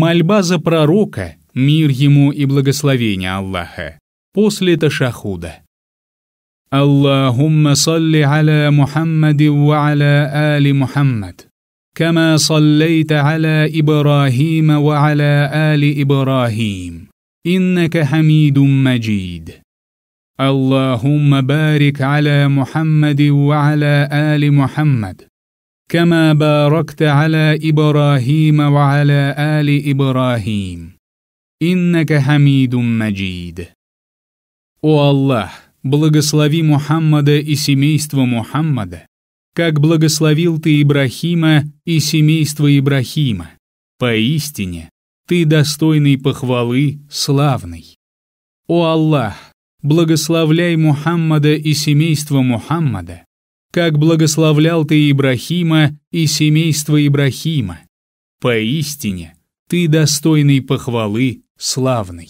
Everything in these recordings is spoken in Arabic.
Мольба за пророка, мир ему и благословение Аллаха, после ташахуда. اللهم صل على محمد وعلى آل محمد كما صليت على إبراهيم وعلى آل إبراهيم إنك حميد مجيد اللهم بارك على محمد وعلى آل محمد كما باركت على إبراهيم وعلى آل إبراهيم إنك حميد مجيد О Аллах, благослови Мухаммада и семейство Мухаммада, как благословил Ты Ибрахима и семейство Ибрахима. Поистине, Ты достойный похвалы, славный. О Аллах, благословляй Мухаммада и семейство Мухаммада, как благословлял ты Ибрахима и семейство Ибрахима. Поистине, ты достойный похвалы, славный.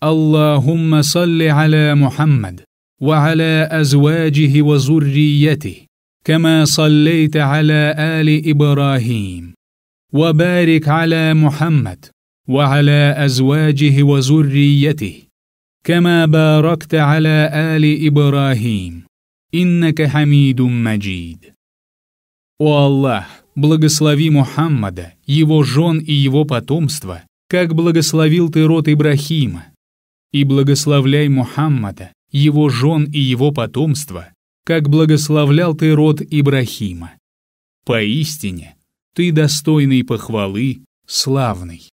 Аллахумма салли аля Мухаммад, ва аля азваджихи ва зуррияти, кама саллейта аля али Ибрахим, ва барик аля Мухаммад, ва аля азваджихи ва зуррияти, кама баракта аля али Ибрахим. иннака хамидум маджид». «О Аллах, благослови Мухаммада, его жен и его потомство, как благословил ты род Ибрахима, и благословляй Мухаммада, его жен и его потомство, как благословлял ты род Ибрахима. Поистине, ты достойный похвалы, славный.